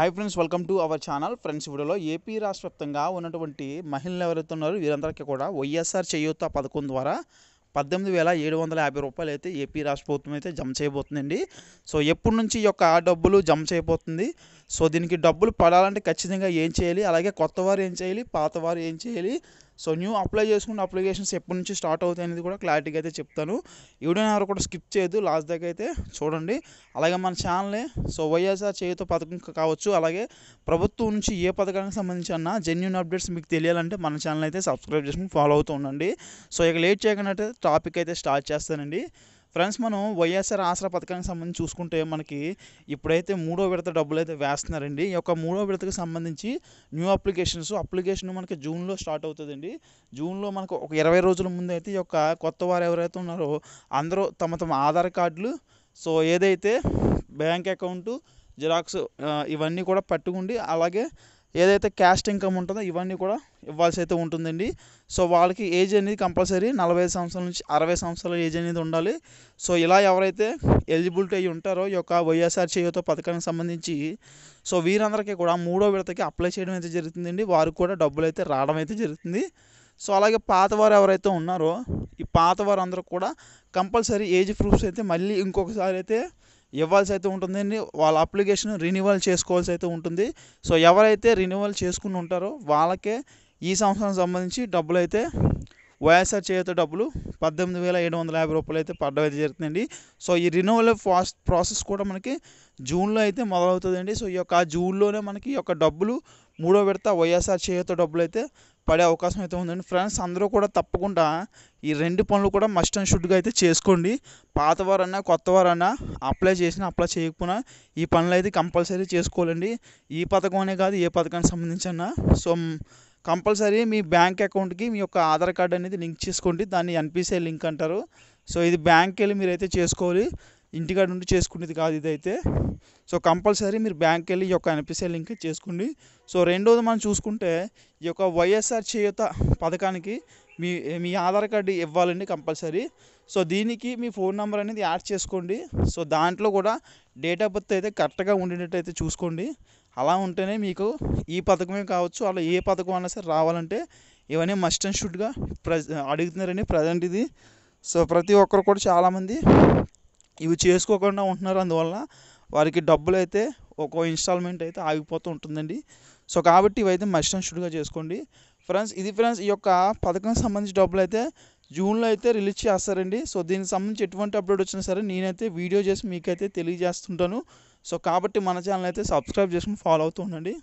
hi friends welcome to our channel friends వీడియోలో AP రాష్ట్ర వ్యాప్తంగా ఉన్నటువంటి మహిళలు ఎవరైతే ఉన్నారో వీరందరికీ కూడా వైఎస్ఆర్ చేయూత పథకం ద్వారా పద్దెనిమిది వేల ఏడు వందల యాభై రూపాయలు అయితే ఏపీ రాష్ట్ర ప్రభుత్వం అయితే జమ చేయబోతుందండి సో ఎప్పటి నుంచి యొక్క డబ్బులు జమ చేయబోతుంది సో దీనికి డబ్బులు పడాలంటే ఖచ్చితంగా ఏం చేయాలి అలాగే కొత్త వారు ఏం చేయాలి పాత వారు ఏం చేయాలి సో న్యూ అప్లై చేసుకున్న అప్లికేషన్స్ ఎప్పటి నుంచి స్టార్ట్ అవుతాయి అనేది కూడా క్లారిటీగా అయితే చెప్తాను ఎవడైనా ఎవరు కూడా స్కిప్ చేయొద్దు లాస్ట్ దగ్గర అయితే చూడండి అలాగే మన ఛానల్ని సో వైఎస్ఆర్ చేయుత పథకం కావచ్చు అలాగే ప్రభుత్వం నుంచి ఏ పథకానికి సంబంధించి అన్న జెన్యున్ అప్డేట్స్ మీకు తెలియాలంటే మన ఛానల్ అయితే సబ్స్క్రైబ్ చేసుకుని ఫాలో అవుతూ ఉండండి సో ఇక లేట్ చేయకుండా టాపిక్ అయితే స్టార్ట్ చేస్తానండి ఫ్రెండ్స్ మనం వైఎస్ఆర్ ఆసరా పథకానికి సంబంధించి చూసుకుంటే మనకి ఇప్పుడైతే మూడో విడత డబ్బులు అయితే వేస్తున్నారండి ఈ యొక్క మూడో విడతకు సంబంధించి న్యూ అప్లికేషన్స్ అప్లికేషన్ మనకి జూన్లో స్టార్ట్ అవుతుందండి జూన్లో మనకు ఒక ఇరవై రోజుల ముందు అయితే ఈ యొక్క కొత్త వారు ఎవరైతే ఉన్నారో అందరూ తమ తమ ఆధార్ కార్డులు సో ఏదైతే బ్యాంక్ అకౌంటు జిరాక్స్ ఇవన్నీ కూడా పట్టుకుండి అలాగే ఏదైతే క్యాస్ట్ ఇన్కమ్ ఉంటుందో ఇవన్నీ కూడా ఇవ్వాల్సి అయితే ఉంటుందండి సో వాళ్ళకి ఏజ్ అనేది కంపల్సరీ నలభై ఐదు సంవత్సరాల నుంచి అరవై సంవత్సరాల ఏజ్ అనేది ఉండాలి సో ఇలా ఎవరైతే ఎలిజిబిలిటీ అయి ఉంటారో ఈ యొక్క వైఎస్ఆర్ చేయూతో పథకానికి సంబంధించి సో వీరందరికీ కూడా మూడో విడతకి అప్లై చేయడం అయితే జరుగుతుందండి వారికి కూడా డబ్బులు అయితే రావడం అయితే జరుగుతుంది సో అలాగే పాతవారు ఎవరైతే ఉన్నారో ఈ పాతవారు అందరూ కూడా కంపల్సరీ ఏజ్ ప్రూఫ్స్ అయితే మళ్ళీ ఇంకొకసారి అయితే ఇవ్వాల్సి అయితే ఉంటుందండి వాళ్ళ అప్లికేషన్ రిన్యువల్ చేసుకోవాల్సి అయితే ఉంటుంది సో ఎవరైతే రిన్యువల్ చేసుకుని ఉంటారో వాళ్ళకే ఈ సంవత్సరం సంబంధించి డబ్బులు అయితే వైఎస్ఆర్ చేత డబ్బులు పద్దెనిమిది వేల ఏడు వందల యాభై రూపాయలు అయితే పడ్డవైతే జరుగుతుందండి సో ఈ రినోవల్ ఫాస్ట్ ప్రాసెస్ కూడా మనకి జూన్లో అయితే మొదలవుతుందండి సో ఈ యొక్క జూన్లోనే మనకి యొక్క డబ్బులు మూడో విడత వైఎస్ఆర్ చేయూత డబ్బులు అయితే పడే అవకాశం అయితే ఉందండి ఫ్రెండ్స్ అందరూ కూడా తప్పకుండా ఈ రెండు పనులు కూడా మస్ట్ అండ్ షుడ్గా అయితే చేసుకోండి పాతవారన్నా కొత్త వారన్నా అప్లై చేసినా అప్లై చేయకపోయినా ఈ పనులు అయితే కంపల్సరీ చేసుకోవాలండి ఈ పథకం అనే కాదు ఏ పథకానికి సంబంధించిన సో కంపల్సరీ మీ బ్యాంక్ అకౌంట్కి మీ యొక్క ఆధార్ కార్డు అనేది లింక్ చేసుకోండి దాన్ని ఎన్పిసిఐ లింక్ అంటారు సో ఇది బ్యాంక్కి వెళ్ళి మీరైతే చేసుకోవాలి ఇంటికాడ నుండి చేసుకునేది కాదు ఇదైతే సో కంపల్సరీ మీరు బ్యాంక్కి వెళ్ళి ఈ యొక్క ఎన్పిసిఐ లింక్ చేసుకోండి సో రెండోది మనం చూసుకుంటే ఈ యొక్క వైఎస్ఆర్ చేయుత పథకానికి మీ మీ ఆధార్ కార్డు ఇవ్వాలండి కంపల్సరీ సో దీనికి మీ ఫోన్ నెంబర్ అనేది యాడ్ చేసుకోండి సో దాంట్లో కూడా డేట్ ఆఫ్ బర్త్ అయితే కరెక్ట్గా అయితే చూసుకోండి అలా ఉంటేనే మీకు ఈ పథకమే కావచ్చు అలా ఏ పథకం అయినా సరే రావాలంటే ఇవన్నీ మస్ట్ అండ్ షుడ్గా ప్ర అడుగుతున్నారని ప్రజెంట్ ఇది సో ప్రతి ఒక్కరు కూడా చాలామంది ఇవి చేసుకోకుండా ఉంటున్నారు అందువల్ల వారికి డబ్బులు అయితే ఒక్కో ఇన్స్టాల్మెంట్ అయితే ఆగిపోతూ ఉంటుందండి సో కాబట్టి ఇవైతే మస్ట్ అండ్ షుడ్గా చేసుకోండి ఫ్రెండ్స్ ఇది ఫ్రెండ్స్ ఈ యొక్క పథకం సంబంధించి డబ్బులు అయితే జూన్లో అయితే రిలీజ్ చేస్తారండి సో దీనికి సంబంధించి ఎటువంటి అప్డేట్ వచ్చినా సరే నేనైతే వీడియో చేసి మీకైతే తెలియజేస్తుంటాను సో కాబట్టి మన ఛానల్ అయితే సబ్స్క్రైబ్ చేసుకుని ఫాలో అవుతూ ఉండండి